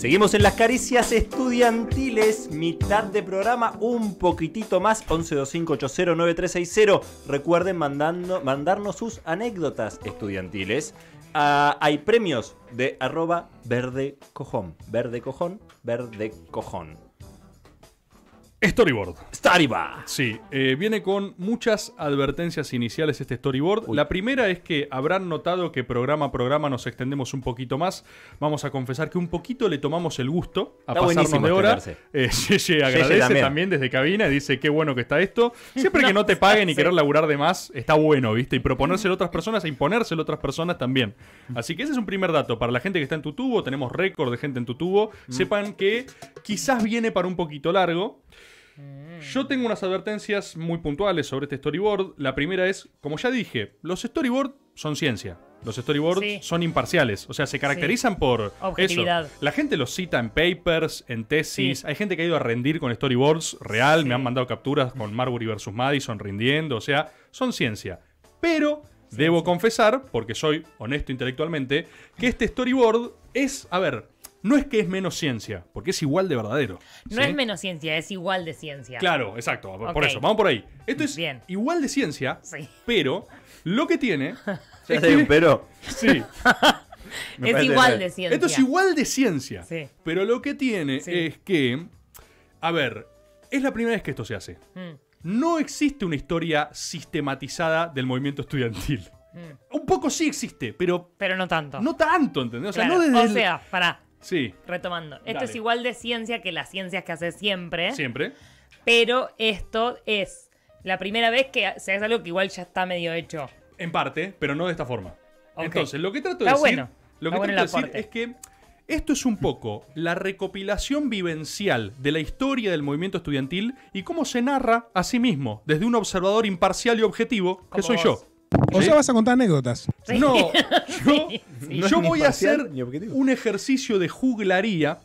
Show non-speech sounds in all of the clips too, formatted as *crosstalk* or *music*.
Seguimos en las caricias estudiantiles, mitad de programa, un poquitito más, 1125809360. Recuerden mandando, mandarnos sus anécdotas estudiantiles. Ah, hay premios de arroba verde cojón, verde cojón, verde cojón. Storyboard. Storyboard. Sí, eh, viene con muchas advertencias iniciales este storyboard. La primera es que habrán notado que programa a programa nos extendemos un poquito más. Vamos a confesar que un poquito le tomamos el gusto a pasarnos de este hora. Eh, agradece también. desde cabina y dice qué bueno que está esto. Siempre que no te paguen y querer laburar de más, está bueno, ¿viste? Y proponérselo a otras mm. personas e imponérselo a otras personas también. Así que ese es un primer dato. Para la gente que está en tu tubo, tenemos récord de gente en tu tubo. Mm. Sepan que quizás viene para un poquito largo. Mm. Yo tengo unas advertencias muy puntuales sobre este storyboard. La primera es, como ya dije, los storyboards son ciencia. Los storyboards son imparciales, o sea, se caracterizan por eso. La gente los cita en papers, en tesis. Hay gente que ha ido a rendir con storyboards real. Me han mandado capturas con Marbury versus Madison rindiendo, o sea, son ciencia. Pero debo confesar, porque soy honesto intelectualmente, que este storyboard es, a ver, no es que es menos ciencia, porque es igual de verdadero. No es menos ciencia, es igual de ciencia. Claro, exacto, por eso, vamos por ahí. Esto es igual de ciencia, pero lo que tiene... *laughs* es que, pero. Sí. *laughs* es igual de ciencia. Esto es igual de ciencia. Pero lo que tiene es que, a ver, es la primera vez que esto se hace. Mm. No existe una historia sistematizada del movimiento estudiantil. Mm. Un poco sí existe, pero... Pero no tanto. No tanto, ¿entendés? O sea, no desde... O Sí. Retomando. Esto es igual de ciencia que las ciencias que hace siempre. Siempre. Pero esto es la primera vez que se hace algo que igual ya está medio hecho. En parte, pero no de esta forma. Entonces, lo que trato de decir, lo que trato de decir es que esto es un poco la recopilación vivencial de la historia del movimiento estudiantil y cómo se narra a sí mismo desde un observador imparcial y objetivo, que soy yo. O sea, vas a contar anécdotas. No, *laughs* yo voy a hacer un ejercicio de juglaría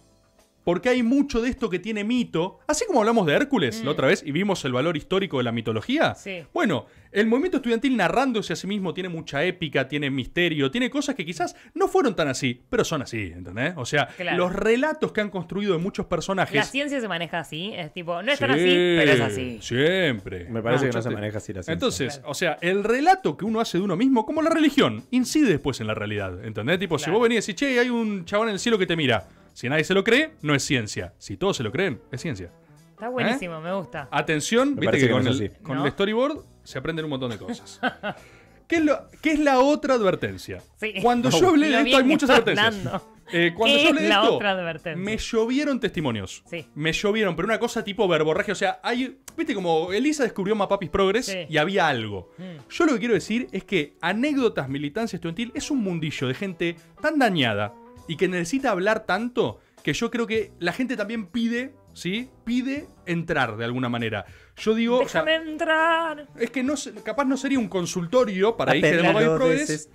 porque hay mucho de esto que tiene mito. Así como hablamos de Hércules la mm. otra vez y vimos el valor histórico de la mitología. Bueno, el movimiento estudiantil narrándose a sí mismo tiene mucha épica, tiene misterio, tiene cosas que quizás no fueron tan así, pero son así, ¿entendés? O sea, los relatos que han construido de muchos personajes. La ciencia se maneja así, es tipo, no es tan así, pero es así. Siempre. Me parece que no ah, se maneja así Entonces, o sea, el relato que uno hace de uno mismo, como la religión, incide después en la realidad, ¿entendés? Tipo, si vos venís y decís, che, hay un chabón en el cielo que te mira si nadie se lo cree, no es ciencia. Si todos se lo creen, es ciencia. Está ¿Eh? buenísimo, me gusta. Atención, viste que, con, el, storyboard se aprenden un montón de cosas. *laughs* ¿Qué es, la otra advertencia? Cuando *laughs* yo hablé de esto, hay muchas advertencias. Eh, cuando yo hablé esto, me llovieron testimonios. Me llovieron, pero una cosa tipo verborragia. O sea, hay. Viste como Elisa descubrió Mapapis Progress y había algo. Mm. Yo lo que quiero decir es que anécdotas militancia estudiantil es un mundillo de gente tan dañada, y que necesita hablar tanto que yo creo que la gente también pide, ¿sí? Pide entrar de alguna manera. Yo digo. Déjame entrar. Es que capaz no sería un consultorio para ir de Progress.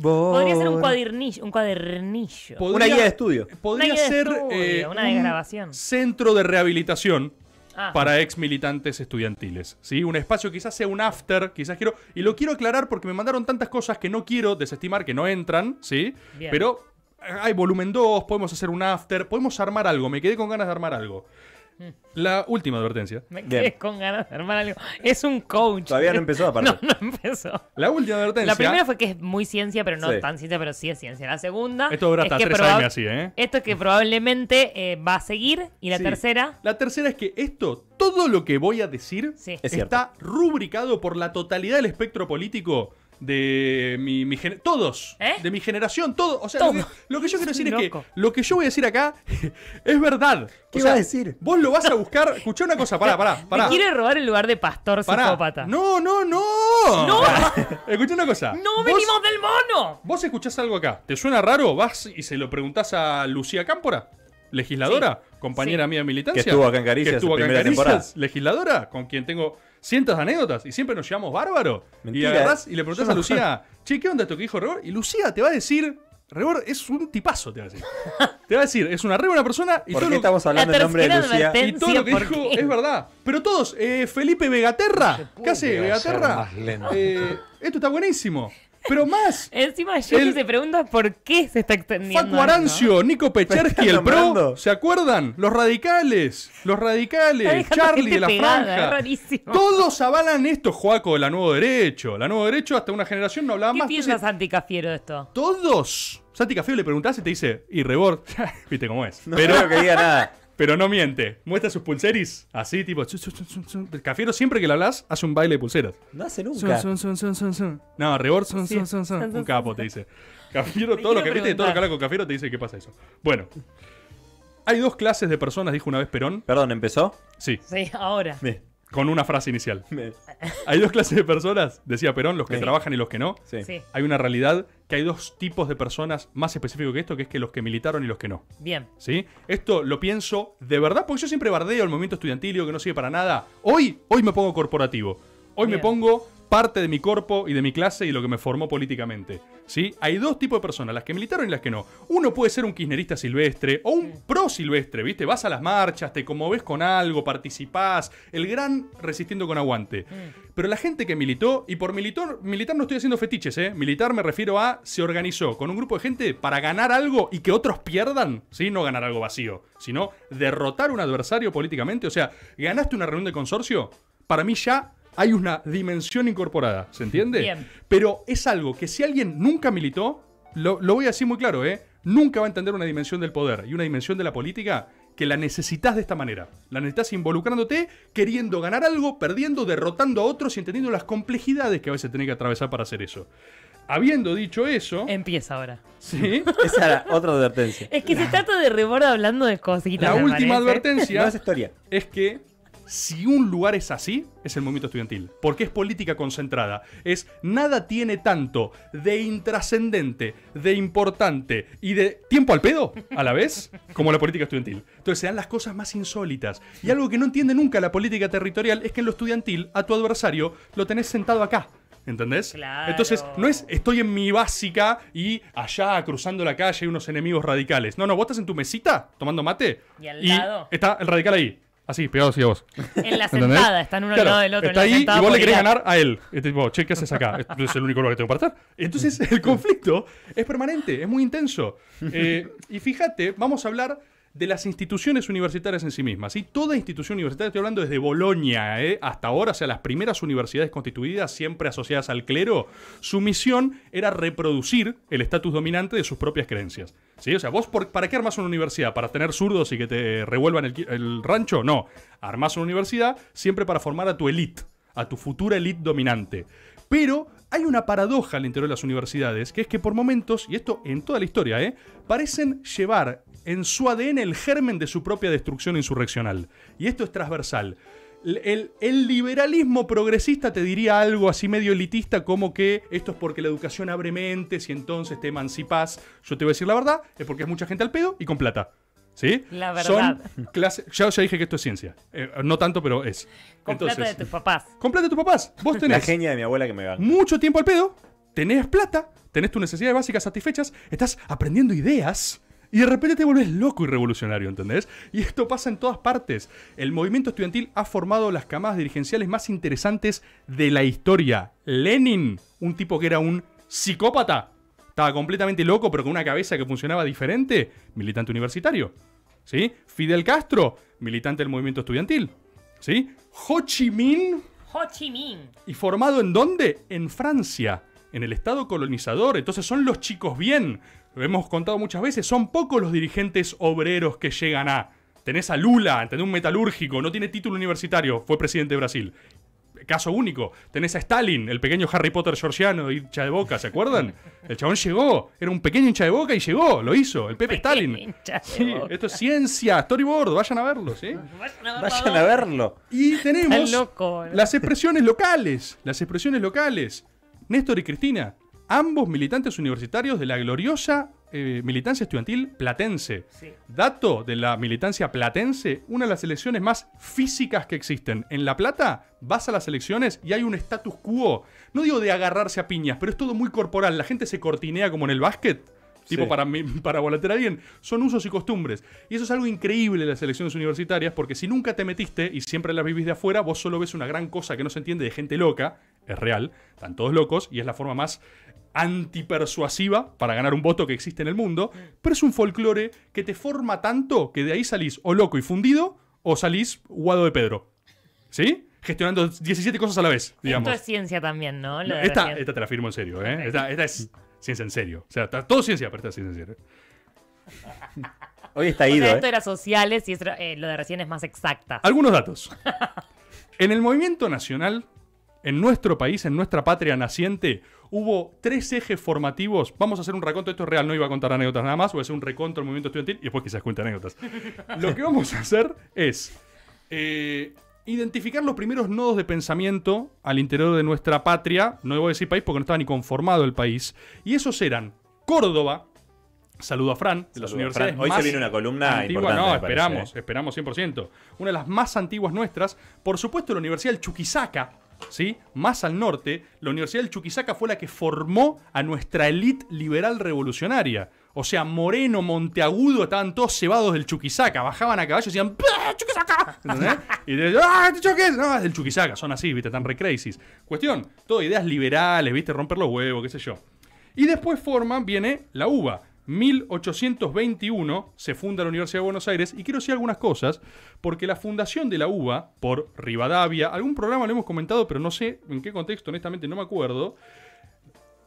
Podría ser un cuadernillo. Un cuadernillo. una guía de estudio. Podría ser. Eh, una grabación. centro de rehabilitación. Ah. para ex militantes estudiantiles. ¿sí? Un espacio quizás sea un after, quizás quiero. Y lo quiero aclarar porque me mandaron tantas cosas que no quiero desestimar que no entran, ¿sí? Pero hay volumen 2, podemos hacer un after, podemos armar algo. Me quedé con ganas de armar algo. Hmm. La última advertencia. Me quedé con ganas de armar algo. Es un coach. Todavía no *laughs* empezó, a parar. no empezó. La última advertencia. La primera fue que es muy ciencia, pero no tan ciencia, pero sí es ciencia. La segunda. Esto dura hasta es que así, ¿eh? Esto es que probablemente eh, va a seguir. Y la tercera. La tercera es que esto, todo lo que voy a decir, está rubricado por la totalidad del espectro político de mi, mi todos, ¿Eh? de mi generación, todos. O sea, lo que, yo quiero decir es, que lo que yo voy a decir acá *laughs* es verdad. ¿Qué iba a decir? Vos lo vas a buscar. Escuchá una cosa, pará, pará, *laughs* pará. Me quiere robar el lugar de pastor psicópata. No, no, no. No. *laughs* una cosa. No venimos del mono. Vos escuchás algo acá. ¿Te suena raro? Vas y se lo preguntás a Lucía Cámpora legisladora, compañera mía de militancia. Que estuvo acá en Caricias, que estuvo acá en temporada. legisladora, con quien tengo cientos de anécdotas y siempre nos llevamos bárbaro. Mentira, y le preguntás a Lucía, *laughs* che, ¿qué onda esto que dijo Rebor? Y Lucía te va a decir, Rebor es un tipazo, te va a decir. te va a decir, es una re buena persona. Y ¿Por todo qué lo... estamos hablando en nombre de Lucía? Y todo lo que dijo es verdad. Pero todos, eh, Felipe Vegaterra, ¿qué hace Vegaterra? Eh, esto está buenísimo. Pero más. Encima yo se pregunta por qué se está extendiendo. Facu Arancio, Nico *laughs* Pecherski, el PRO. ¿Se acuerdan? Los radicales. Los radicales. Charlie de la franja. Todos avalan esto, Joaco, de la Nuevo Derecho. La Nuevo Derecho hasta una generación no hablaba más. ¿Qué piensas, Santi Cafiero, de esto? Todos. Santi Cafiero le preguntás y te dice, y Rebord. *laughs* Viste cómo es. Pero... no que nada pero no miente. Muestra sus pulseris, así tipo. el Cafiero siempre que le hablas hace un baile de pulseras. No hace nunca. no, Rebord, son, Un capo te dice. Cafiero, *laughs* todo lo que viste, todo lo que habla con Cafiero te dice qué pasa eso. Bueno. Hay dos clases de personas, dijo una vez Perón. Perdón, ¿empezó? Sí. Sí, ahora con una frase inicial. *laughs* hay dos clases de personas, decía Perón, los que trabajan y los que no. Sí. Hay una realidad que hay dos tipos de personas más específicos que esto, que es que los que militaron y los que no. Bien. ¿Sí? Esto lo pienso de verdad, porque yo siempre bardeo el movimiento estudiantilio que no sirve para nada. Hoy, hoy me pongo corporativo. Hoy me pongo parte de mi cuerpo y de mi clase y lo que me formó políticamente. ¿Sí? Hay dos tipos de personas, las que militaron y las que no. Uno puede ser un kirchnerista silvestre o un pro silvestre, ¿viste? Vas a las marchas, te conmoves con algo, participás, el gran resistiendo con aguante. Mm. Pero la gente que militó, y por militar, militar no estoy haciendo fetiches, ¿eh? Militar me refiero a se organizó con un grupo de gente para ganar algo y que otros pierdan, ¿sí? No ganar algo vacío, sino derrotar un adversario políticamente. O sea, ganaste una reunión de consorcio, para mí ya hay una dimensión incorporada, ¿se entiende? Bien. Pero es algo que si alguien nunca militó, lo, voy a decir muy claro, ¿eh? Nunca va a entender una dimensión del poder y una dimensión de la política que la necesitas de esta manera. La necesitas involucrándote, queriendo ganar algo, perdiendo, derrotando a otros y entendiendo las complejidades que a veces tenés que atravesar para hacer eso. Habiendo dicho eso. Empieza ahora. Sí. *laughs* Esa era otra advertencia. Es que se trata de Rebord hablando de cositas. La última advertencia. es Es que si un lugar es así, es el movimiento estudiantil, porque es política concentrada, es nada tiene tanto de intrascendente, de importante y de tiempo al pedo a la vez como la política estudiantil. Entonces se las cosas más insólitas. Y algo que no entiende nunca la política territorial es que en lo estudiantil a tu adversario lo tenés sentado acá. ¿Entendés? Entonces, no es estoy en mi básica y allá cruzando la calle hay unos enemigos radicales. No, no, vos estás en tu mesita tomando mate. Y Está el radical ahí. Ah, así, pegados y a vos. En la sentada, están uno al lado del otro. Está ahí y vos le querés ganar a él. Y tipo, che, ¿qué haces acá? *laughs* Este es el único lugar que tengo para estar. Entonces, el conflicto es permanente, es muy intenso. *laughs* Eh, y fíjate, vamos a hablar de las instituciones universitarias en sí mismas. y Toda institución universitaria, estoy hablando desde Bolonia ¿eh? hasta ahora, o sea, las primeras universidades constituidas, siempre asociadas al clero, su misión era reproducir el estatus dominante de sus propias creencias. ¿sí? O sea, vos, ¿para qué armas una universidad? ¿Para tener zurdos y que te revuelvan el, el rancho? No, armas una universidad siempre para formar a tu elite, a tu futura elite dominante. Pero hay una paradoja al interior de las universidades, que es que por momentos, y esto en toda la historia, ¿eh? parecen llevar en su ADN el germen de su propia destrucción insurreccional. Y esto es transversal. El, liberalismo progresista te diría algo así medio elitista como que esto es porque la educación abre mentes y entonces te emancipas. Yo te voy a decir la verdad, es porque es mucha gente al pedo y con plata. ¿Sí? La verdad. Son clase, ya, ya, dije que esto es ciencia. Eh, no tanto, pero es. completa de tus papás. completa de tus papás. Vos tenés. La genia de mi abuela que me da Mucho tiempo al pedo, tenés plata, tenés tus necesidades básicas satisfechas, estás aprendiendo ideas. Y de repente te volvés loco y revolucionario, ¿entendés? Y esto pasa en todas partes. El movimiento estudiantil ha formado las camadas dirigenciales más interesantes de la historia. Lenin, un tipo que era un psicópata, estaba completamente loco, pero con una cabeza que funcionaba diferente, militante universitario. ¿sí? Fidel Castro, militante del movimiento estudiantil, ¿sí? Ho Chi Minh. Ho Chi Minh. ¿Y formado en dónde? En Francia, en el Estado colonizador. Entonces son los chicos bien. Lo hemos contado muchas veces, son pocos los dirigentes obreros que llegan a... Tenés a Lula, tenés un metalúrgico, no tiene título universitario, fue presidente de Brasil caso único. Tenés a Stalin, el pequeño Harry Potter georgiano, hincha de boca, ¿se acuerdan? *laughs* El chabón llegó, era un pequeño hincha de boca y llegó, lo hizo, el Pepe *laughs* Stalin. esto es ciencia, storyboard, vayan a verlo, ¿sí? Vayan a, verlo. Y tenemos ¿eh? las expresiones locales, las expresiones locales. Néstor y Cristina, ambos militantes universitarios de la gloriosa eh, militancia estudiantil platense. Dato de la militancia platense, una de las elecciones más físicas que existen. En La Plata vas a las elecciones y hay un status quo. No digo de agarrarse a piñas, pero es todo muy corporal. La gente se cortinea como en el básquet. Tipo para, *laughs* para a Son usos y costumbres. Y eso es algo increíble en las elecciones universitarias, porque si nunca te metiste y siempre las vivís de afuera, vos solo ves una gran cosa que no se entiende de gente loca, es real, están todos locos y es la forma más antipersuasiva para ganar un voto que existe en el mundo, pero es un folclore que te forma tanto que de ahí salís o loco y fundido o salís guado de Pedro. ¿Sí? Gestionando 17 cosas a la vez, digamos. Esto es ciencia también, ¿no? esta, te la firmo en serio, ¿eh? Esta, es ciencia en serio. O sea, está todo ciencia, pero esta es ciencia en serio. *laughs* Hoy está ido. esto ¿eh? era sociales y eh, lo de recién es más exacta. Algunos datos. en el movimiento nacional, en nuestro país, en nuestra patria naciente, hubo tres ejes formativos. Vamos a hacer un reconto. esto es real, no iba a contar anécdotas nada más, voy a hacer un reconto del movimiento estudiantil y después quizás cuente anécdotas. Lo que vamos a hacer es eh, identificar los primeros nodos de pensamiento al interior de nuestra patria, no voy a decir país porque no estaba ni conformado el país, y esos eran Córdoba, Saludo a Fran, de las universidades. Hoy se viene una columna importante, No, esperamos, esperamos 100%. ¿eh? Una de las más antiguas nuestras, por supuesto, la Universidad del Chuquisaca, más al norte, la Universidad del Chuquisaca fue la que formó a nuestra élite liberal revolucionaria. O sea, Moreno, Monteagudo, estaban todos cebados del Chuquisaca. Bajaban a caballo y decían, ¡Chuquisaca! Y ¡ah, te No, es del Chuquisaca, son así, ¿viste? Tan re Cuestión, todo ideas liberales, ¿viste? Romper los huevos, qué sé yo. Y después forman, viene la uva 1821 se funda la Universidad de Buenos Aires y quiero decir algunas cosas porque la fundación de la UBA por Rivadavia, algún programa lo hemos comentado pero no sé en qué contexto, honestamente no me acuerdo,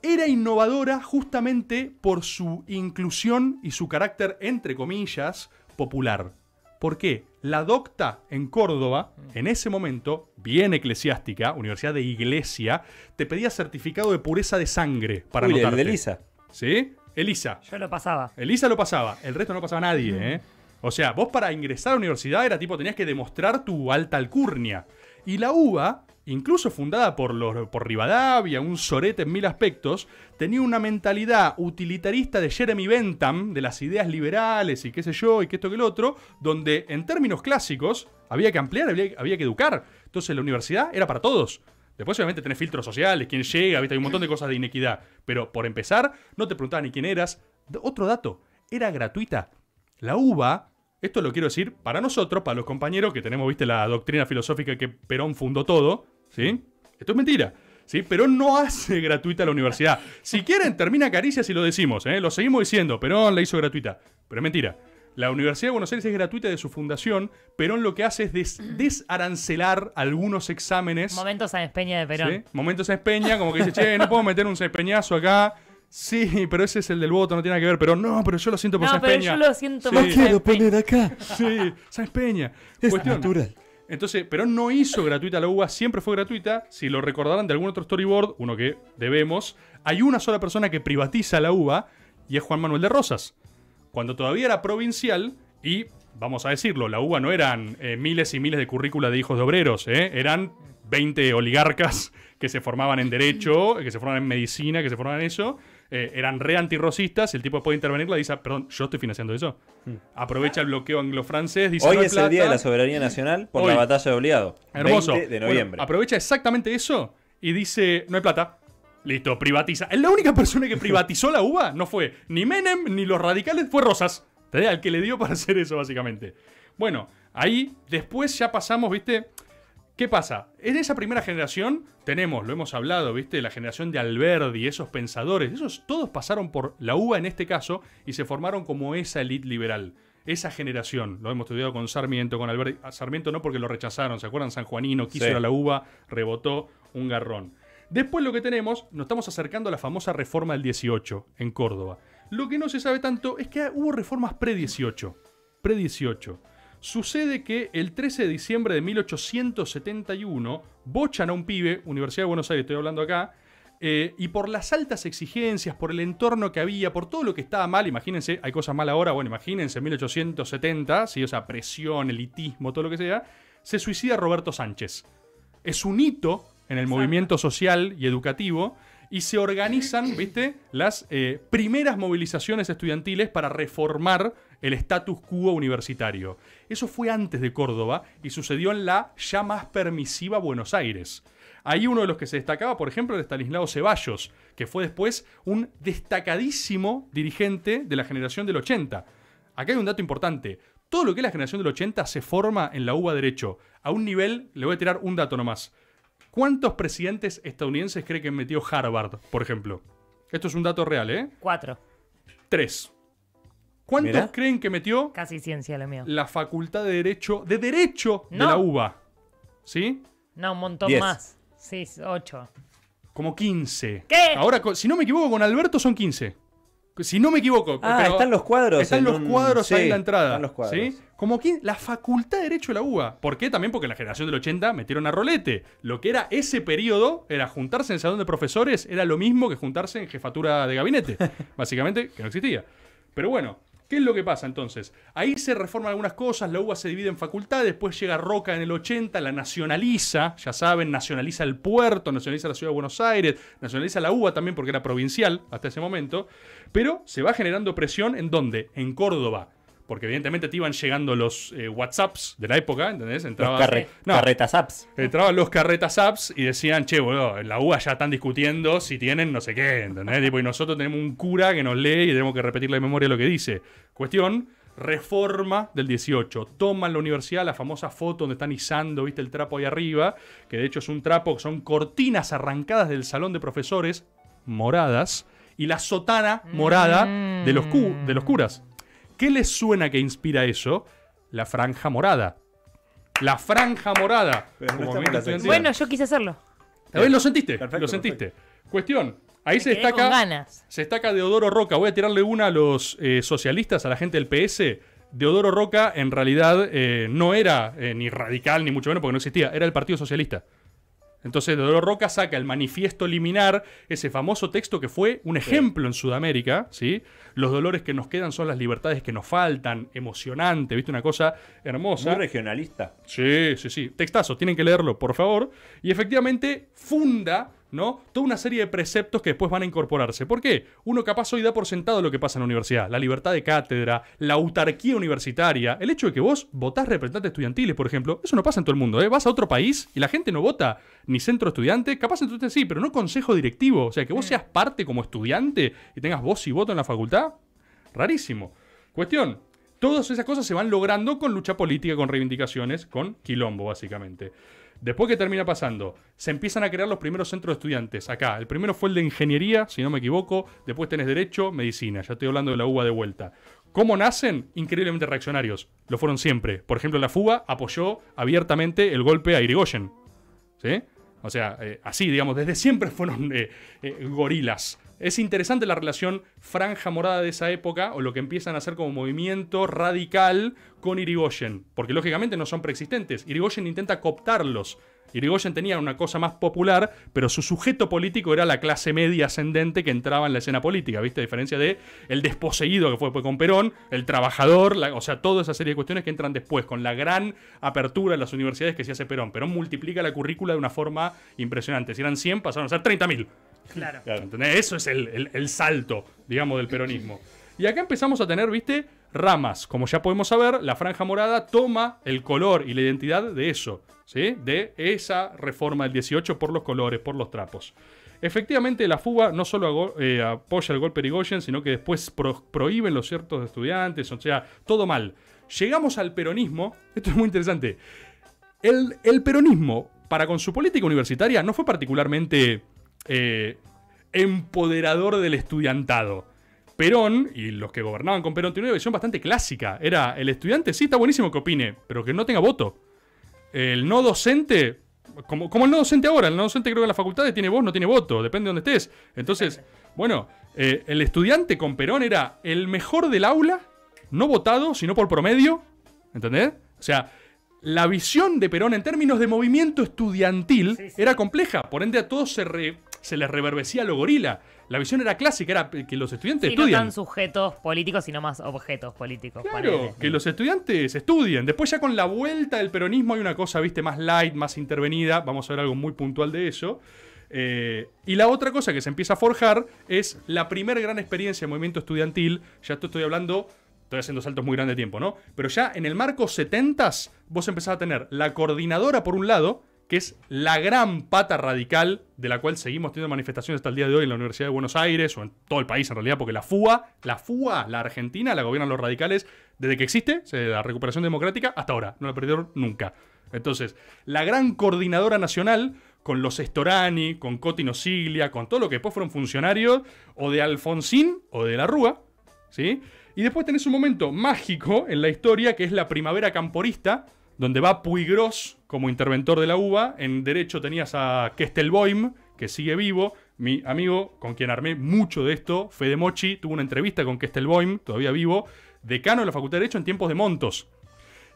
era innovadora justamente por su inclusión y su carácter, entre comillas, popular. porque La docta en Córdoba, en ese momento, bien eclesiástica, Universidad de Iglesia, te pedía certificado de pureza de sangre para Uy, de Lisa. ¿Sí? Elisa. Yo lo pasaba. Elisa lo pasaba. El resto no pasaba nadie, ¿eh? O sea, vos para ingresar a la universidad era tipo, tenías que demostrar tu alta alcurnia. Y la UBA, incluso fundada por, los, Rivadavia, un sorete en mil aspectos, tenía una mentalidad utilitarista de Jeremy Bentham, de las ideas liberales y qué sé yo, y que esto que el otro, donde en términos clásicos había que ampliar, había que educar. Entonces la universidad era para todos. Después, obviamente, tenés filtros sociales, quién llega, ¿viste? hay un montón de cosas de inequidad. Pero por empezar, no te preguntaban ni quién eras. Otro dato, era gratuita. La UBA, esto lo quiero decir para nosotros, para los compañeros que tenemos, viste, la doctrina filosófica que Perón fundó todo, ¿sí? Esto es mentira. ¿Sí? Perón no hace *laughs* gratuita la universidad. Si quieren, termina caricias y lo decimos, ¿eh? lo seguimos diciendo. Perón la hizo gratuita. Pero es mentira. La Universidad de Buenos Aires es gratuita de su fundación. Perón lo que hace es *clears throat* desarancelar algunos exámenes. Momentos en Espeña de Perón. ¿Sí? Momentos en Peña, como que dice, che, no puedo meter un Sáenz acá. Sí, pero ese es el del voto, no tiene nada que ver. Pero no, pero yo lo siento por no, pero Yo lo siento por quiero poner acá. *laughs* Sí, Sáenz Peña. Es natural. Entonces, Perón no hizo gratuita la UBA, siempre fue gratuita. Si lo recordaran de algún otro storyboard, uno que debemos, hay una sola persona que privatiza la UBA y es Juan Manuel de Rosas cuando todavía era provincial y, vamos a decirlo, la UBA no eran eh, miles y miles de currícula de hijos de obreros, ¿eh? eran 20 oligarcas que se formaban en derecho, que se formaban en medicina, que se formaban en eso, eh, eran re antirrocistas, el tipo puede intervenir, le dice, ah, perdón, yo estoy financiando eso. Hmm. Aprovecha el bloqueo anglo-francés, dice... Hoy no es plata. el Día de la Soberanía Nacional por la batalla de obligado. Hermoso. 20 de noviembre. aprovecha exactamente eso y dice, no hay plata, Listo, privatiza. La única persona que privatizó la uva no fue ni Menem ni los radicales, fue Rosas. Al que le dio para hacer eso, básicamente. Bueno, ahí después ya pasamos, ¿viste? ¿Qué pasa? En esa primera generación tenemos, lo hemos hablado, ¿viste? La generación de Alberdi, esos pensadores, esos todos pasaron por la uva en este caso y se formaron como esa elite liberal. Esa generación, lo hemos estudiado con Sarmiento, con Alberti. Ah, Sarmiento no porque lo rechazaron, ¿se acuerdan? San Juanino quiso ir a la uva. rebotó un garrón. Después lo que tenemos, nos estamos acercando a la famosa reforma del 18 en Córdoba. Lo que no se sabe tanto es que hubo reformas pre-18. Pre-18. Sucede que el 13 de diciembre de 1871 bochan a un pibe, Universidad de Buenos Aires, estoy hablando acá, eh, y por las altas exigencias, por el entorno que había, por todo lo que estaba mal, imagínense, hay cosas mal ahora, bueno, imagínense, 1870, o sea, presión, elitismo, todo lo que sea, se suicida Roberto Sánchez. Es un hito en el movimiento social y educativo y se organizan, *clears throat* ¿viste? Las eh, primeras movilizaciones estudiantiles para reformar el status quo universitario. Eso fue antes de Córdoba y sucedió en la ya más permisiva Buenos Aires. Ahí uno de los que se destacaba, por ejemplo, era Estanislao Ceballos, que fue después un destacadísimo dirigente de la generación del 80. Acá hay un dato importante. Todo lo que es la generación del 80 se forma en la UBA Derecho, a un nivel, le voy a tirar un dato nomás. ¿Cuántos presidentes estadounidenses cree que metió Harvard, por ejemplo? Esto es un dato real, ¿eh? Cuatro. Tres. ¿Cuántos creen que metió? Casi ciencia lo mío. La Facultad de Derecho, de Derecho de la UBA. ¿Sí? No, un montón más. Sí, ocho. Como quince. ¿Qué? Ahora, si no me equivoco, con Alberto son quince. Si no me equivoco. Ah, están los cuadros. Están los cuadros ahí en la entrada. Están los cuadros. ¿sí? Como que la Facultad de Derecho de la UBA. ¿Por qué? También porque en la generación del 80 metieron a rolete. Lo que era ese periodo, era juntarse en salón de profesores, era lo mismo que juntarse en jefatura de gabinete. *laughs* básicamente, que no existía. Pero bueno, ¿Qué es lo que pasa entonces? Ahí se reforman algunas cosas, la UBA se divide en facultades, después llega Roca en el 80, la nacionaliza, ya saben, nacionaliza el puerto, nacionaliza la ciudad de Buenos Aires, nacionaliza la UBA también porque era provincial hasta ese momento, pero se va generando presión en dónde? En Córdoba porque evidentemente te iban llegando los eh, WhatsApps de la época, ¿entendés? Entrabas, los carretas apps. Entraban los carretas apps y decían, che, boludo, en la UA ya están discutiendo si tienen no sé qué, ¿entendés? tipo, y nosotros tenemos un cura que nos lee y tenemos que repetirle de memoria lo que dice. Cuestión, reforma del 18. Toman la universidad, la famosa foto donde están izando, viste el trapo ahí arriba, que de hecho es un trapo, son cortinas arrancadas del salón de profesores, moradas, y la sotana morada de, los de los curas. ¿Qué les suena que inspira eso? La franja morada. La franja morada. bueno, yo quise hacerlo. ¿Eh? lo sentiste. lo sentiste. Cuestión. Ahí se destaca. Se destaca Deodoro Roca. Voy a tirarle una a los eh, socialistas, a la gente del PS. Deodoro Roca en realidad eh, no era ni radical ni mucho menos porque no existía. Era el Partido Socialista. Entonces Dolor Roca saca el manifiesto liminar, ese famoso texto que fue un ejemplo en Sudamérica, ¿sí? Los dolores que nos quedan son las libertades que nos faltan, emocionante, ¿viste? Una cosa hermosa. Muy regionalista. Sí, sí, sí. Textazo, tienen que leerlo, por favor. Y efectivamente funda ¿no? Toda una serie de preceptos que después van a incorporarse. ¿Por qué? Uno capaz hoy da por sentado lo que pasa en la universidad, la libertad de cátedra, la autarquía universitaria, el hecho de que vos votás representantes estudiantiles, por ejemplo, eso no pasa en todo el mundo, ¿eh? Vas a otro país y la gente no vota ni centro estudiante, capaz entonces sí, pero no consejo directivo, o sea, que vos mm. seas parte como estudiante y tengas voz y voto en la facultad, rarísimo. Cuestión, todas esas cosas se van logrando con lucha política, con reivindicaciones, con quilombo, básicamente. Después que termina pasando, se empiezan a crear los primeros centros de estudiantes acá. El primero fue el de ingeniería, si no me equivoco. Después tenés derecho, medicina. Ya estoy hablando de la UBA de vuelta. ¿Cómo nacen? Increíblemente reaccionarios. Lo fueron siempre. Por ejemplo, la fuga apoyó abiertamente el golpe a Irigoyen. O sea, eh, así, digamos, desde siempre fueron eh, eh, gorilas. Es interesante la relación franja morada de esa época, o lo que empiezan a hacer como movimiento radical con Irigoyen, porque lógicamente no son preexistentes. Irigoyen intenta cooptarlos. Irigoyen tenía una cosa más popular, pero su sujeto político era la clase media ascendente que entraba en la escena política, ¿viste? A diferencia de el desposeído que fue con Perón, el trabajador, la, o sea, toda esa serie de cuestiones que entran después, con la gran apertura en las universidades que se hace Perón. Perón multiplica la currícula de una forma impresionante. Si eran 100, pasaron a ser 30.000. Claro. *laughs* Eso es el, salto, digamos, del peronismo. Y acá empezamos a tener, viste, ramas. Como ya podemos saber, la franja morada toma el color y la identidad de eso, ¿sí? De esa reforma del 18 por los colores, por los trapos. Efectivamente, la fuga no solo eh, apoya el golpe de sino que después prohíben los ciertos estudiantes, o sea, todo mal. Llegamos al peronismo, *laughs* esto es muy interesante. El, el peronismo, para con su política universitaria, no fue particularmente eh, empoderador del estudiantado. Perón y los que gobernaban con Perón tienen una visión bastante clásica. Era el estudiante, sí, está buenísimo que opine, pero que no tenga voto. El no docente, como, el no docente ahora, el no docente creo que en la facultad tiene voz, no tiene voto, depende de donde estés. Entonces, bueno, eh, el estudiante con Perón era el mejor del aula, no votado, sino por promedio. ¿Entendés? O sea, la visión de Perón en términos de movimiento estudiantil era compleja. Por ende, a todos se, re, se les reverbecía lo gorila. La visión era clásica, era que los estudiantes estudian. sujetos políticos, sino más objetos políticos. Claro, que los estudiantes estudien. Después ya con la vuelta del peronismo hay una cosa, viste, más light, más intervenida. Vamos a ver algo muy puntual de eso. Eh, y la otra cosa que se empieza a forjar es la primera gran experiencia de movimiento estudiantil. Ya te estoy hablando estoy haciendo saltos muy grande de tiempo, ¿no? Pero ya en el marco 70 vos empezás a tener la coordinadora por un lado, que es la gran pata radical de la cual seguimos teniendo manifestaciones hasta el día de hoy en la Universidad de Buenos Aires o en todo el país en realidad, porque la FUA, la FUA, la Argentina, la gobiernan los radicales desde que existe la recuperación democrática hasta ahora, no la perdieron nunca. Entonces, la gran coordinadora nacional con los Estorani, con Cotino Siglia, con todo lo que después fueron funcionarios o de Alfonsín o de la Rúa, ¿sí? Y después tenés un momento mágico en la historia que es la primavera camporista, donde va Puigros como interventor de la UBA. En derecho tenías a Kestelboim, que sigue vivo. Mi amigo, con quien armé mucho de esto, Fede Mochi, tuvo una entrevista con Kestelboim, todavía vivo, decano de la Facultad de Derecho en tiempos de Montos.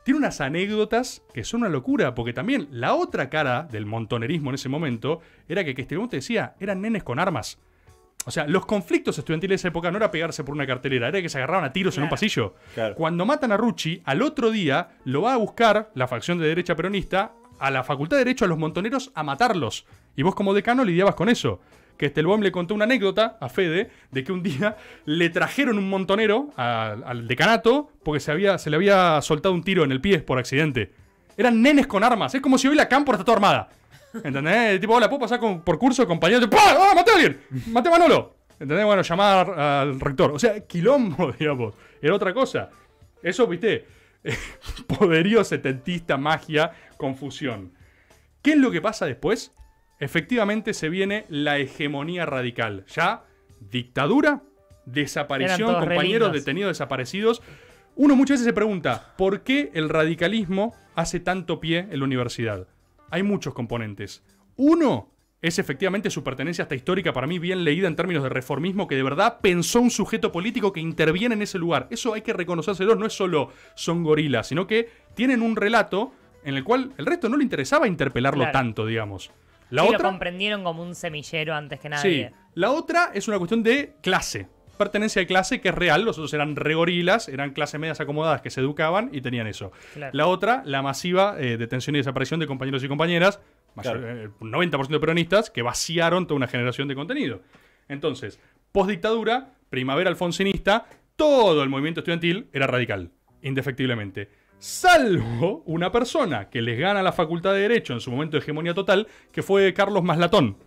Tiene unas anécdotas que son una locura, porque también la otra cara del montonerismo en ese momento era que Kestelboim te decía, eran nenes con armas. O sea, los conflictos estudiantiles de esa época no era pegarse por una cartelera, era que se agarraban a tiros en un pasillo. Cuando matan a Rucci, al otro día lo va a buscar la facción de derecha peronista a la Facultad de Derecho a los montoneros a matarlos. Y vos como decano lidiabas con eso. Que Estelbaum le contó una anécdota a Fede de que un día le trajeron un montonero al decanato porque se, había, se le había soltado un tiro en el pie por accidente. Eran nenes con armas. Es como si hubiera la cámpora está toda armada. ¿Entendés? Tipo, hola, ¿puedo pasar por curso, compañero? ¡Pah! ¡Ah, maté a alguien! ¡Maté a Manolo! ¿Entendés? Bueno, llamar al rector. O sea, quilombo, *laughs* digamos. Era otra cosa. Eso, viste, *laughs* poderío setentista, magia, confusión. ¿Qué es lo que pasa después? Efectivamente se viene la hegemonía radical. Ya, dictadura, desaparición, compañeros detenidos, desaparecidos. Uno muchas veces se pregunta, ¿por qué el radicalismo hace tanto pie en la universidad? hay muchos componentes. Uno es efectivamente su pertenencia hasta histórica, para mí bien leída en términos de reformismo, que de verdad pensó un sujeto político que interviene en ese lugar. Eso hay que reconocérselo, no es solo son gorilas, sino que tienen un relato en el cual el resto no le interesaba interpelarlo tanto, digamos. La lo comprendieron como un semillero antes que nadie. Sí, la otra es una cuestión de clase pertenencia de clase que es real, los otros eran regorilas, eran clase medias acomodadas que se educaban y tenían eso. La otra, la masiva eh, detención y desaparición de compañeros y compañeras, 90% eh, de peronistas, que vaciaron toda una generación de contenido. Entonces, post dictadura, primavera alfonsinista, todo el movimiento estudiantil era radical, indefectiblemente. Salvo una persona que les gana la facultad de Derecho en su momento de hegemonía total, que fue Carlos Maslatón.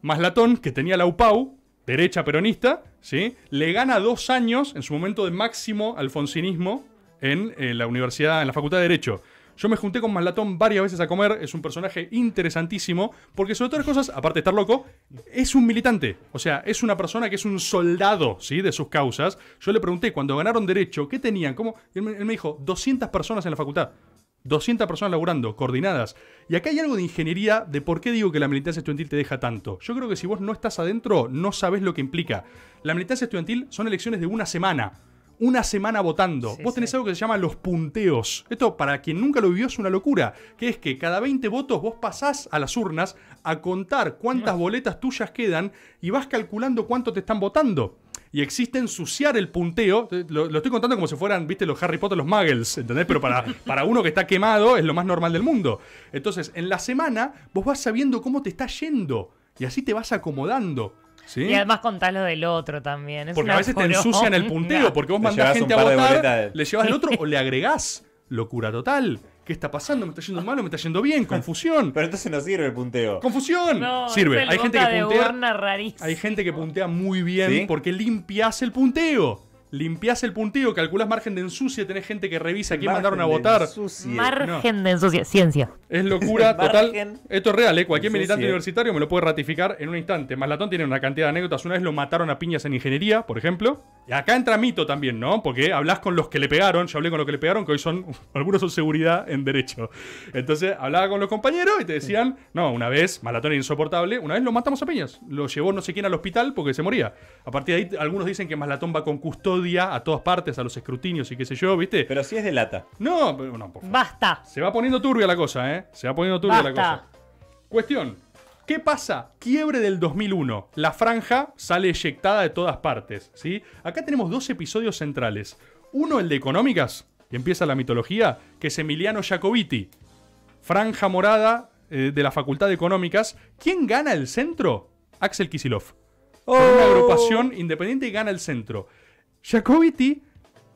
Maslatón, que tenía la UPAU, derecha peronista, ¿sí? le gana dos años en su momento de máximo alfonsinismo en eh, la universidad, en la Facultad de Derecho. Yo me junté con Maslatón varias veces a comer, es un personaje interesantísimo, porque sobre todas cosas, aparte de estar loco, es un militante. O sea, es una persona que es un soldado, ¿sí? De sus causas. Yo le pregunté, cuando ganaron derecho, ¿qué tenían? ¿Cómo? él me dijo, 200 personas en la facultad. 200 personas laburando, coordinadas. Y acá hay algo de ingeniería de por qué digo que la militancia estudiantil te deja tanto. Yo creo que si vos no estás adentro, no sabes lo que implica. La militancia estudiantil son elecciones de una semana una semana votando. Vos tenés algo que se llama los punteos. Esto, para quien nunca lo vivió, es una locura. Que es que cada 20 votos vos pasás a las urnas a contar cuántas mm. boletas tuyas quedan y vas calculando cuánto te están votando y existe ensuciar el punteo. Eh, lo, estoy contando como si fueran, viste, los Harry Potter, los muggles, ¿entendés? Pero para, *laughs* para uno que está quemado es lo más normal del mundo. Entonces, en la semana vos vas sabiendo cómo te está yendo y así te vas acomodando. Y además contás lo del otro también. porque a veces te ensucian el punteo, porque vos mandas gente a votar, le llevas el otro *laughs* o le agregás. Locura total. ¿Qué está pasando? ¿Me está yendo mal o me está yendo bien? Confusión. Pero entonces no sirve el punteo. ¡Confusión! sirve. Hay gente que puntea. Hay gente que puntea muy bien porque limpias el punteo limpias el puntillo, calculas margen de ensucia tenés gente que revisa quién mandaron a votar. margen de ensucia ciencia. Es locura *laughs* total. Esto es real, ¿eh? cualquier militante universitario me lo puede ratificar en un instante. Maslatón tiene una cantidad de anécdotas. Una vez lo mataron a piñas en ingeniería, por ejemplo. Y acá entra mito también, ¿no? Porque hablas con los que le pegaron, yo hablé con los que le pegaron, que hoy son, *laughs* algunos son seguridad en derecho. Entonces hablaba con los compañeros y te decían, no, una vez, Malatón es insoportable, una vez lo matamos a piñas. Lo llevó no sé quién al hospital porque se moría. A partir de ahí, algunos dicen que Maslatón va con custodia a todas partes, a los escrutinios y qué sé yo, ¿viste? Pero si es de lata. No, pero no, Basta. Se va poniendo turbia la cosa, ¿eh? Se va poniendo turbia la cosa. Cuestión. ¿Qué pasa? Quiebre del 2001. La franja sale eyectada de todas partes, ¿sí? Acá tenemos dos episodios centrales. Uno, el de económicas, que empieza la mitología, que es Emiliano Jacobiti. Franja morada eh, de la Facultad de Económicas. ¿Quién gana el centro? Axel Kisilov. Una oh. agrupación independiente y gana el centro. Jacobiti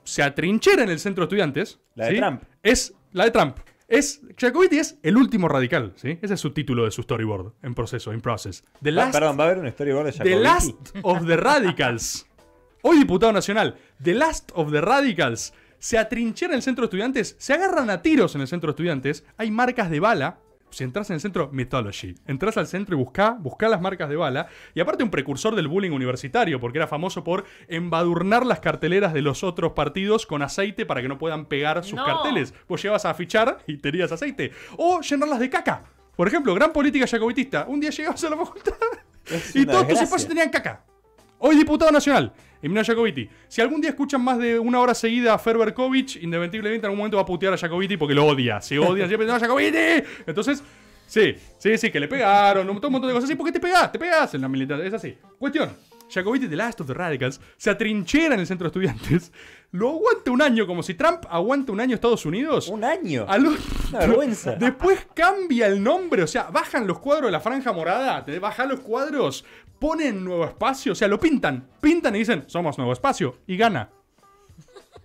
se atrinchera en el centro de estudiantes. La de Trump. Es la de Trump. Es, Jacobiti es el último radical, ¿sí? Ese es su título de su storyboard, en proceso, in process. perdón, va a haber un storyboard de The Last of the Radicals. Hoy diputado nacional. The Last of the Radicals. Se atrinchera en el centro de estudiantes, se agarran a tiros en el centro de estudiantes, hay marcas de bala, si entras en el centro, Mythology. Entras al centro y buscá, las marcas de bala. Y aparte un precursor del bullying universitario, porque era famoso por embadurnar las carteleras de los otros partidos con aceite para que no puedan pegar sus carteles. Vos llevas a fichar y tenías aceite. O llenarlas de caca. Por ejemplo, gran política jacobitista. Un día llegabas a la facultad y todos tus espacios tenían caca. Hoy diputado nacional. Eliminó a Jacobiti. Si algún día escuchan más de una hora seguida a Ferberkovich, inevitablemente en algún momento va a putear a Jacobiti porque lo odia. Se odia *laughs* siempre, no, Jacobiti. Entonces, sí, sí, sí, que le pegaron, un montón de cosas así. ¿Por qué te pegas Te pegas en la militar, es así. Cuestión. Jacobiti de Last of the Radicals se atrinchera en el centro de estudiantes. Lo aguanta un año, como si Trump aguanta un año Estados Unidos. ¿Un año? A vergüenza. Después cambia el nombre, o sea, bajan los cuadros de la franja morada, bajan los cuadros, ponen Nuevo Espacio, o sea, lo pintan, pintan y dicen, somos Nuevo Espacio, y gana.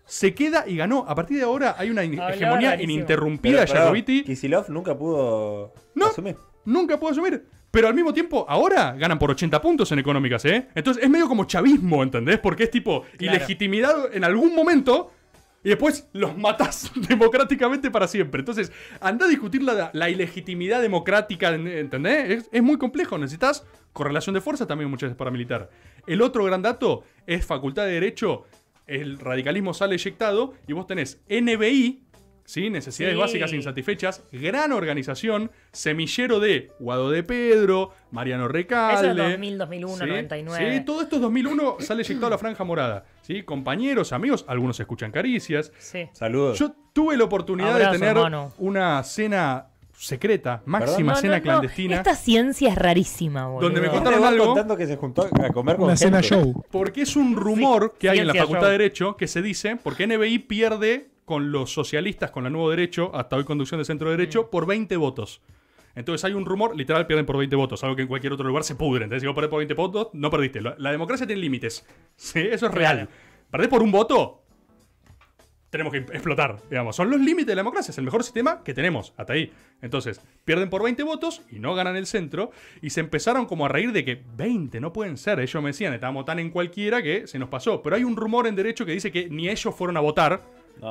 Se queda y ganó. A partir de ahora hay una hegemonía ininterrumpida de Yaroviti. Kisilov nunca pudo no, asumir. Nunca pudo asumir. Pero al mismo tiempo, ahora ganan por 80 puntos en económicas, ¿eh? Entonces es medio como chavismo, ¿entendés? Porque es tipo ilegitimidad en algún momento y después los matas *laughs* democráticamente para siempre. Entonces, anda a discutir la, ilegitimidad democrática, ¿entendés? Es, muy complejo, necesitas correlación de fuerza también muchas veces paramilitar. El otro gran dato es Facultad de Derecho, el radicalismo sale eyectado y vos tenés NBI, ¿sí? Necesidades básicas insatisfechas, gran organización, semillero de Guado de Pedro, Mariano Recalde. Eso es 2000, 2001, 99. todo esto es 2001, sale a la franja morada, ¿sí? Compañeros, amigos, algunos escuchan caricias. Sí. Saludos. Yo tuve la oportunidad de tener una cena secreta, máxima cena clandestina. Esta ciencia es rarísima, boludo. Donde me contaron algo. contando que se juntó a comer con Una cena show. Porque es un rumor que hay en la Facultad de Derecho que se dice, porque NBI pierde con los socialistas, con la Nuevo Derecho, hasta hoy conducción de Centro Derecho, mm. por 20 votos. Entonces hay un rumor, literal pierden por 20 votos, algo que en cualquier otro lugar se pudre. Entonces digo vos perdés por 20 votos, no perdiste. La, democracia tiene límites. *laughs* Sí, eso es real. Perdés por un voto, tenemos que explotar, digamos. Son los límites de la democracia, es el mejor sistema que tenemos, hasta ahí. Entonces, pierden por 20 votos y no ganan el centro, y se empezaron como a reír de que 20 no pueden ser. Ellos me decían, estábamos tan en cualquiera que se nos pasó. Pero hay un rumor en derecho que dice que ni ellos fueron a votar,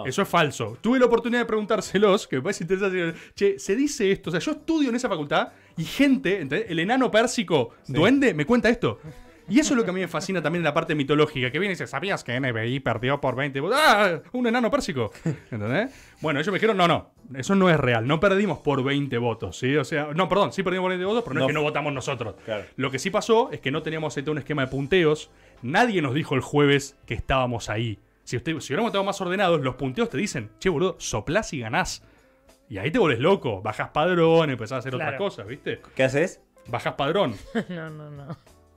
eso es falso. Tuve la oportunidad de preguntárselos, que me parece interesante. Che, se dice esto. O sea, yo estudio en esa facultad y gente, el enano pérsico, duende, me cuenta esto. Y eso es lo que a mí me fascina también en la parte mitológica, que viene y dice, ¿sabías que NBI perdió por 20? ¡Ah! Un enano pérsico. ¿Entendés? Bueno, ellos me dijeron, no, no, eso no es real, no perdimos por 20 votos, ¿sí? O sea, no, perdón, sí perdimos por 20 votos, pero no, es que no votamos nosotros. Lo que sí pasó es que no teníamos un esquema de punteos, nadie nos dijo el jueves que estábamos ahí. Si, usted, si hubiéramos tengo más ordenados, los punteos te dicen, che, boludo, soplás y ganás. Y ahí te volvés loco, bajas padrón, empezás a hacer otras cosas, ¿viste? ¿Qué haces? bajas padrón. *laughs* No, no, no.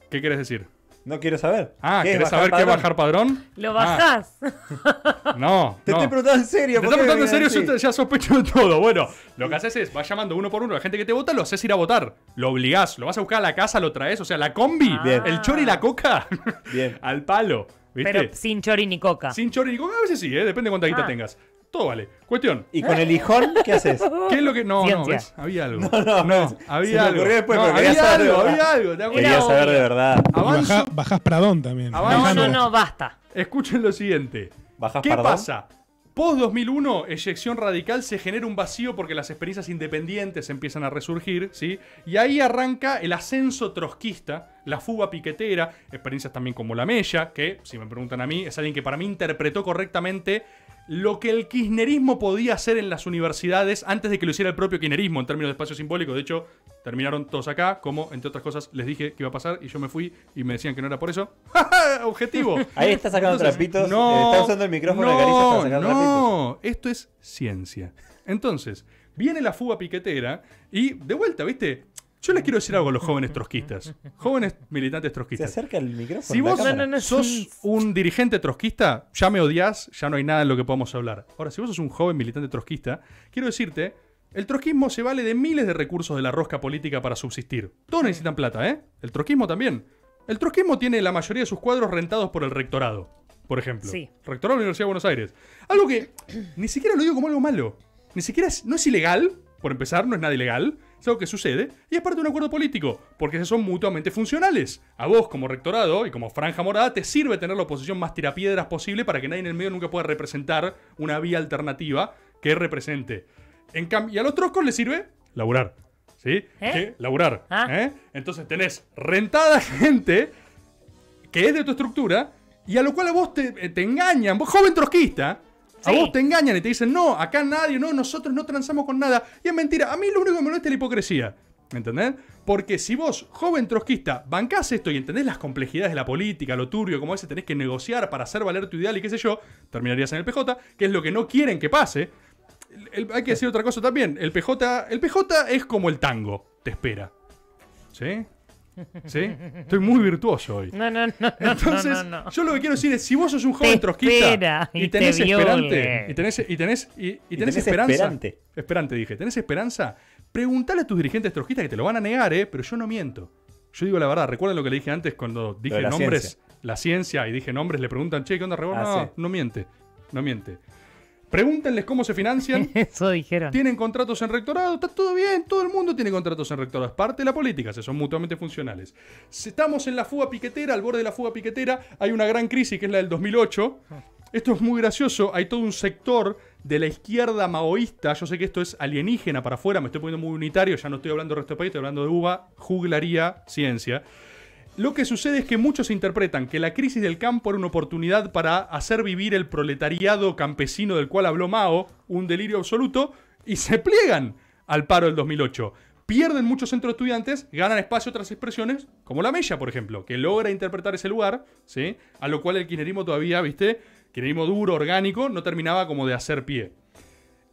¿Qué quieres decir? No quiero saber. Ah, quieres saber qué es bajar padrón? Lo bajás. Ah. *laughs* No. Te estoy preguntando en serio. Te estoy preguntando en serio, yo ya sospecho de todo. Bueno, lo que haces es, vas llamando uno por uno la gente que te vota, lo haces ir a votar. Lo obligás, lo vas a buscar a la casa, lo traes. O sea, la combi, ah. el chor y la coca, Bien. *laughs* al palo. Pero sin chori ni coca. Sin chori ni coca, a veces sí, ¿eh? depende depende cuánta guita ah. tengas. Todo vale. Cuestión. ¿Y con el hijón qué haces? *laughs* ¿Qué es lo que.? No, no, Había algo. No, no, había algo. después, había algo, había algo. ¿te acuerdas Quería saber de verdad. Bajás, Pradón también. No, no, no, basta. Escuchen lo siguiente. ¿Bajás ¿Qué pasa? Post 2001, eyección radical, se genera un vacío porque las experiencias independientes empiezan a resurgir, ¿sí? Y ahí arranca el ascenso trotskista, la fuga piquetera, experiencias también como la Mella, que, si me preguntan a mí, es alguien que para mí interpretó correctamente lo que el kirchnerismo podía hacer en las universidades antes de que lo hiciera el propio kirchnerismo en términos de espacio simbólico. De hecho, terminaron todos acá, como entre otras cosas les dije que iba a pasar y yo me fui y me decían que no era por eso. *laughs* ¡Objetivo! Ahí está sacando trapitos. No, eh, usando el micrófono no, no, esto es ciencia. Entonces, viene la fuga piquetera y de vuelta, ¿viste? Yo les quiero decir algo a los jóvenes trotskistas. Jóvenes militantes trotskistas. Se acerca el micrófono. Si vos sos un dirigente trotskista, ya me odias, ya no hay nada en lo que podamos hablar. Ahora, si vos sos un joven militante trotskista, quiero decirte, el trotskismo se vale de miles de recursos de la rosca política para subsistir. Todos necesitan plata, ¿eh? El trotskismo también. El trotskismo tiene la mayoría de sus cuadros rentados por el rectorado, por ejemplo. Sí. Rectorado de la Universidad de Buenos Aires. Algo que ni siquiera lo digo como algo malo. Ni siquiera es, no es ilegal, por empezar, no es nada ilegal que sucede y es parte de un acuerdo político, porque son mutuamente funcionales. A vos, como rectorado y como franja morada, te sirve tener la oposición más tirapiedras posible para que nadie en el medio nunca pueda representar una vía alternativa que represente. En y a los troscos les sirve laburar. ¿Sí? ¿Eh? laburar. Ah. ¿eh? Entonces tenés rentada gente que es de tu estructura y a lo cual a vos te, eh, te engañan. Vos, joven trotskista, a vos te engañan y te dicen, no, acá nadie, no, nosotros no transamos con nada. Y es mentira. A mí lo único que me molesta es la hipocresía. ¿Me entendés? Porque si vos, joven trotskista, bancás esto y entendés las complejidades de la política, lo turbio, como ese tenés que negociar para hacer valer tu ideal y qué sé yo, terminarías en el PJ, que es lo que no quieren que pase. hay que decir otra cosa también. El PJ, el PJ es como el tango, te espera. ¿Sí? ¿Sí? Estoy muy virtuoso hoy. No, no, no. Entonces, yo lo que quiero decir es, si vos sos un joven trotskista y, tenés esperante, y tenés, esperanza, esperante. dije, tenés esperanza, preguntale a tus dirigentes troquistas que te lo van a negar, ¿eh? pero yo no miento. Yo digo la verdad, recuerda lo que le dije antes cuando dije nombres, la ciencia, y dije nombres, le preguntan, che, ¿qué onda, ah, no, no miente, no miente. Pregúntenles cómo se financian. *laughs* Eso dijeron. Tienen contratos en rectorado, está todo bien, todo el mundo tiene contratos en rectorado. Es parte de la política, se son mutuamente funcionales. Estamos en la fuga piquetera, al borde de la fuga piquetera, hay una gran crisis que es la del 2008. Ah. Esto es muy gracioso, hay todo un sector de la izquierda maoísta, yo sé que esto es alienígena para afuera, me estoy poniendo muy unitario, ya no estoy hablando del resto del país, estoy hablando de uva, juglaría, ciencia. Lo que sucede es que muchos interpretan que la crisis del campo era una oportunidad para hacer vivir el proletariado campesino del cual habló Mao, un delirio absoluto, y se *laughs* pliegan al paro del 2008. Pierden muchos centros estudiantes, ganan espacio otras expresiones, como la mella, por ejemplo, que logra interpretar ese lugar, ¿sí? A lo cual el kirchnerismo todavía, ¿viste? Kirchnerismo duro, orgánico, no terminaba como de hacer pie.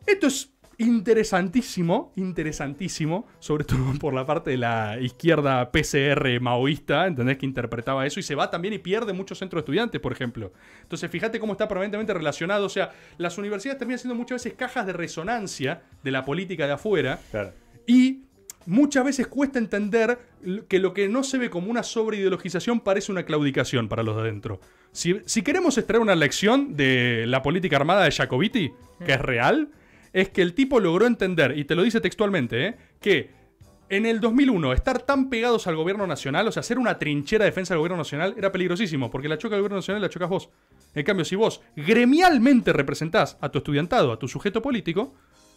Esto es interesantísimo, interesantísimo, sobre todo *laughs* por la parte de la izquierda PCR maoísta, ¿entendés? Que interpretaba eso y se va también y pierde muchos centros de estudiantes, por ejemplo. Entonces, fíjate cómo está permanentemente relacionado. O sea, las universidades terminan siendo muchas veces cajas de resonancia de la política de afuera. Y muchas veces cuesta entender que lo que no se ve como una sobreideologización parece una claudicación para los de adentro. Si, si queremos extraer una lección de la política armada de Jacobiti, que es real, es que el tipo logró entender, y te lo dice textualmente, ¿eh? que en el 2001 estar tan pegados al gobierno nacional, o sea, hacer una trinchera de defensa del gobierno nacional, era peligrosísimo, porque la choca el gobierno nacional la chocas vos. En cambio, si vos gremialmente representás a tu estudiantado, a tu sujeto político,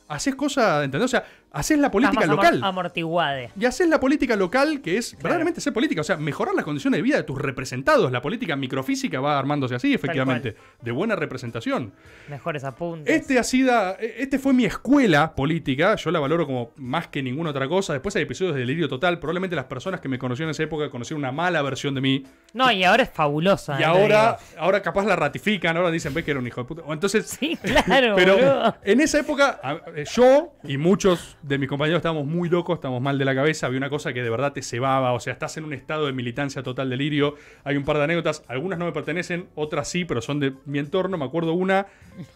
haces cosas, ¿entendés? O sea, haces la política local. Amortiguade. Y haces la política local, que es verdaderamente hacer política, o sea, mejorar las condiciones de vida de tus representados. La política microfísica va armándose así, efectivamente, de buena representación. Mejores apuntes. Este, ha sido, e, este fue mi escuela política, yo la valoro como más que ninguna otra cosa. Después hay episodios de delirio total, probablemente las personas que me conocieron en esa época conocieron una mala versión de mí. No, y ahora es fabulosa. Y eh, ahora, ahora capaz la ratifican, ahora dicen, ve que era un hijo de puta. Entonces, sí, *laughs* claro. pero en esa época eh, yo y muchos de mis compañeros estábamos muy locos, estábamos mal de la cabeza, había una cosa que de verdad te cebaba, o sea, estás en un estado de militancia total delirio, hay un par de anécdotas, algunas no me pertenecen, otras sí, pero son de mi entorno, me acuerdo una,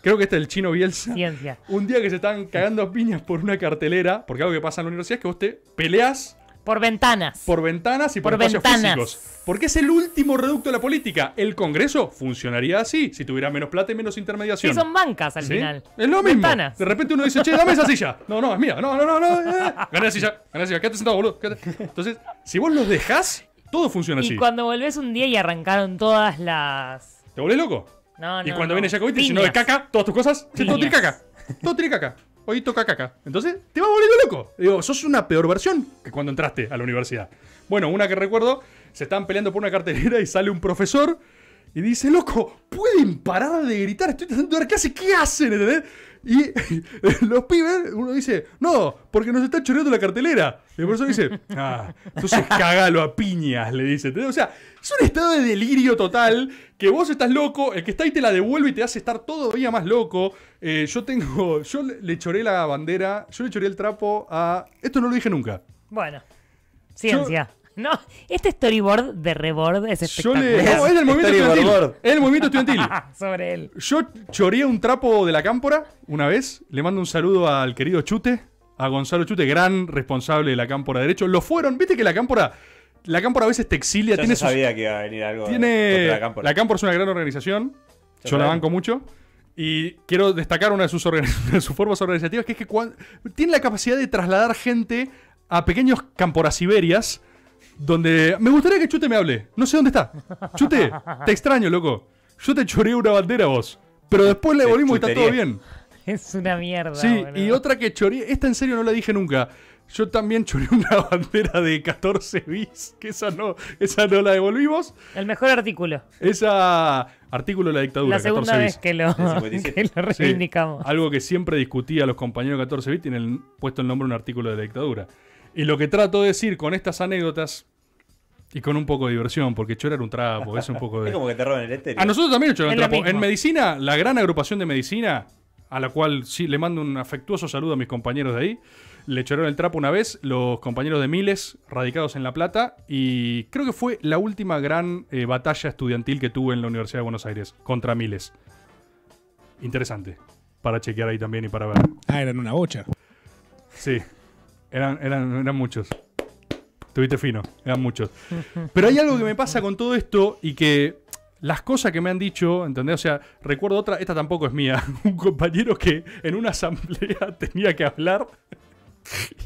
creo que esta es del chino Bielsa. Ciencia. Un día que se estaban cagando piñas por una cartelera, porque algo que pasa en la universidad es que vos te peleas por ventanas. Por ventanas y por, ventanas. físicos. Porque es el último reducto de la política. El Congreso funcionaría así, si tuviera menos plata y menos intermediación. Que son bancas al final. Es lo mismo. De repente uno dice, che, dame esa silla. *laughs* No, no, es mía. No, no, no, no. Eh. Gané esa silla, silla. Quédate sentado, boludo. Entonces, si vos los dejás, todo funciona así. Y cuando volvés un día y arrancaron todas las. ¿Te volvés loco? No, no. Y cuando viene viene y si no de caca, todas tus cosas, todo tiene caca. Todo tiene caca hoy toca caca. Entonces, te va volviendo loco. Digo, sos una peor versión que cuando entraste a la universidad. Bueno, una que recuerdo, se están peleando por una cartelera y sale un profesor y dice, loco, ¿pueden parar de gritar? Estoy tratando de qué hacen ¿qué hacen? ¿Entendés? Y *laughs* los pibes, uno dice, no, porque nos está choreando la cartelera. Y el profesor dice, ah, entonces cagalo a piñas, le dice. O sea, es un estado de delirio total, que vos estás loco, el que está ahí te la devuelve y te hace estar todavía más loco. Eh, yo tengo, yo le choré la bandera, yo le choré el trapo a... Esto no lo dije nunca. Bueno, ciencia. No, este storyboard de Rebord es espectacular. es el este movimiento estudiantil. el movimiento estudiantil. Sobre él. Yo choré un trapo de la cámpora una vez. Le mando un saludo al querido Chute, a Gonzalo Chute, gran responsable de la cámpora derecho. Lo fueron, viste que la cámpora. La a veces te exilia. tiene sabía que iba a venir algo. Tiene, la cámpora. es una gran organización. Yo, la banco mucho. Y quiero destacar una de sus, *laughs* formas organizativas, que es que tiene la capacidad de trasladar gente a pequeños iberias donde me gustaría que Chute me hable. No sé dónde está. Chute, te extraño, loco. Yo te choré una bandera a vos. Pero después la devolvimos y está todo bien. *laughs* Es una mierda. Sí, y otra que choré, esta en serio no la dije nunca. Yo también choré *laughs* una bandera de 14 bis, que esa no, esa no la devolvimos. El mejor artículo. Esa artículo de la dictadura. La segunda 14 bis. vez que lo, *laughs* reivindicamos. algo que siempre discutía los compañeros de 14 bis, tienen puesto el nombre un artículo de la dictadura. Y lo que trato de decir con estas anécdotas y con un poco de diversión, porque chorar un trapo, es un poco de... *laughs* como que te roban el A nosotros también choraron el trapo. En medicina, la gran agrupación de medicina, a la cual sí, le mando un afectuoso saludo a mis compañeros de ahí, le choraron el trapo una vez los compañeros de Miles, radicados en La Plata, y creo que fue la última gran eh, batalla estudiantil que tuve en la Universidad de Buenos Aires contra Miles. Interesante, para chequear ahí también y para ver. Ah, eran una bocha. Sí, eran, eran, eran muchos. Tuviste fino, eran muchos. Pero hay algo que me pasa con todo esto y que las cosas que me han dicho, ¿entendés? O sea, recuerdo otra, esta tampoco es mía, *laughs* un compañero que en una asamblea *laughs* tenía que hablar.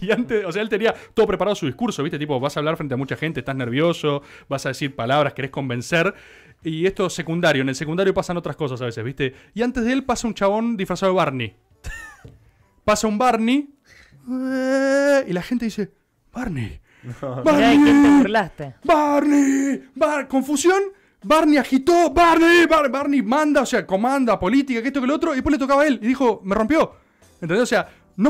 Y antes, o sea, él tenía todo preparado su discurso, ¿viste? Tipo, vas a hablar frente a mucha gente, estás nervioso, vas a decir palabras, querés convencer. Y esto es secundario, en el secundario pasan otras cosas a veces, ¿viste? Y antes de él pasa un chabón disfrazado de Barney. pasa un Barney. *laughs* Y la gente dice, Barney. Barney, Barney, Bar confusión. Barney agitó, Barney, Bar Barney manda, o sea, comanda, política, que esto, que lo otro, y después le tocaba a él y dijo, me rompió. ¿Entendés? O sea, no,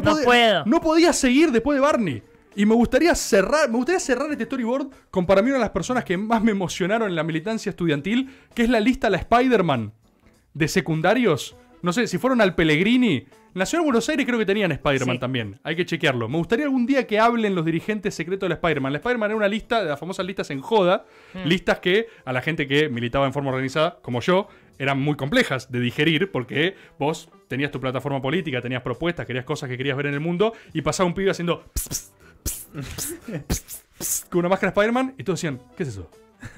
no podía seguir después de Barney. Y me gustaría cerrar, me gustaría cerrar este storyboard con para mí una de las personas que más me emocionaron en la militancia estudiantil, que es la lista La Spider-Man de secundarios. No sé, si fueron al Pellegrini en la ciudad Buenos Aires creo que tenían Spider-Man también. Hay que chequearlo. Me gustaría algún día que hablen los dirigentes secretos de Spider-Man. La Spider-Man era una lista, de las famosas listas en joda, hmm. listas que a la gente que militaba en forma organizada, como yo, eran muy complejas de digerir porque vos tenías tu plataforma política, tenías propuestas, querías cosas que querías ver en el mundo y pasaba un pibe haciendo con una máscara Spider-Man y todos decían, ¿qué es eso?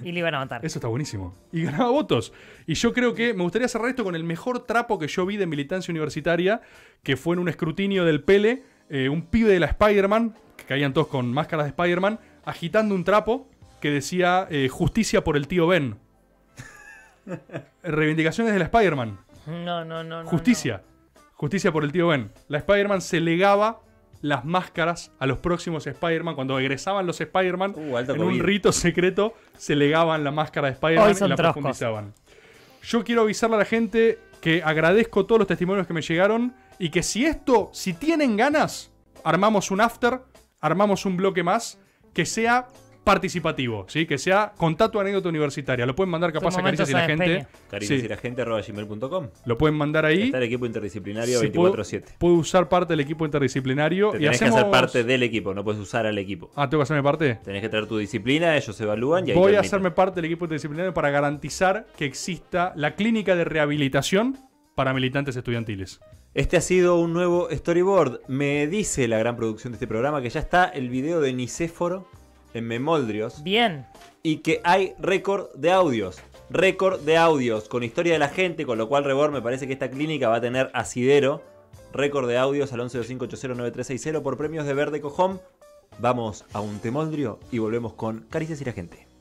Y le iban a matar. Eso está buenísimo. Y ganaba votos. Y yo creo que me gustaría cerrar esto con el mejor trapo que yo vi de militancia universitaria, que fue en un escrutinio del Pele, eh, un pibe de la Spider-Man, que caían todos con máscaras de Spider-Man, agitando un trapo que decía eh, justicia por el tío Ben. *laughs* Reivindicaciones de la Spider-Man. No, no, no. Justicia. Justicia por el tío Ben. La Spider-Man se legaba las máscaras a los próximos Spider-Man. Cuando egresaban los Spider-Man, uh, en un rito secreto se legaban la máscara de Spider-Man y la profundizaban. Yo quiero avisarle a la gente que agradezco todos los testimonios que me llegaron y que si esto, si tienen ganas, armamos un after, armamos un bloque más que sea participativo, ¿sí? que sea contá tu anécdota universitaria. Lo pueden mandar capaz a Caricias y la Gente. Caricias y la Lo pueden mandar ahí. Está el equipo interdisciplinario 24-7. Puedo usar parte del equipo interdisciplinario. y tenés que hacer parte del equipo, no puedes usar al equipo. Ah, tengo que hacerme parte. Tenés que traer tu disciplina, ellos se evalúan y ahí Voy a hacerme parte del equipo interdisciplinario para garantizar que exista la clínica de rehabilitación para militantes estudiantiles. Este ha sido un nuevo storyboard. Me dice la gran producción de este programa que ya está el video de Nicéforo en Memoldrios. Bien. Y que hay récord de audios. Récord de audios con historia de la gente, con lo cual Rebor me parece que esta clínica va a tener asidero. Récord de audios al 1125809360 por premios de Verde Cojón. Vamos a un temoldrio y volvemos con Caricias y la gente.